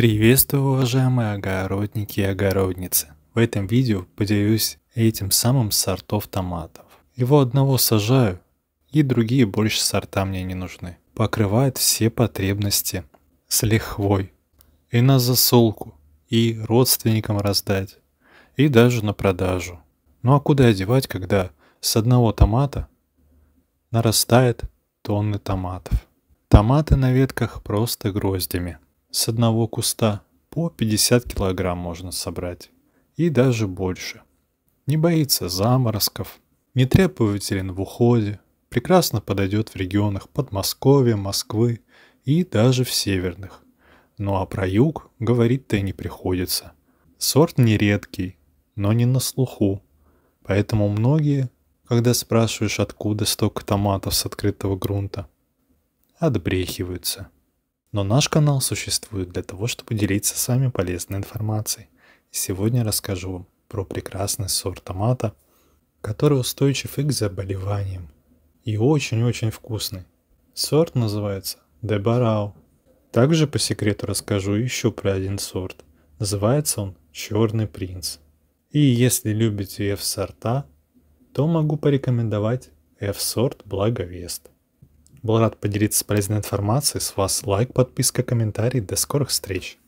Приветствую, уважаемые огородники и огородницы! В этом видео поделюсь этим самым сортов томатов. Его одного сажаю, и другие больше сорта мне не нужны. Покрывает все потребности с лихвой. И на засолку, и родственникам раздать, и даже на продажу. Ну а куда одевать, когда с одного томата нарастает тонны томатов? Томаты на ветках просто гроздями – с одного куста по 50 килограмм можно собрать. И даже больше. Не боится заморозков, не требователен в уходе, прекрасно подойдет в регионах Подмосковья, Москвы и даже в северных. Ну а про юг говорить-то и не приходится. Сорт нередкий, но не на слуху. Поэтому многие, когда спрашиваешь, откуда столько томатов с открытого грунта, отбрехиваются. Но наш канал существует для того, чтобы делиться с вами полезной информацией. сегодня расскажу вам про прекрасный сорт томата, который устойчив и к заболеваниям. И очень-очень вкусный. Сорт называется Дебарау. Также по секрету расскажу еще про один сорт. Называется он Черный принц. И если любите F-сорта, то могу порекомендовать F-сорт Благовест. Был рад поделиться полезной информацией. С вас лайк, подписка, комментарий. До скорых встреч!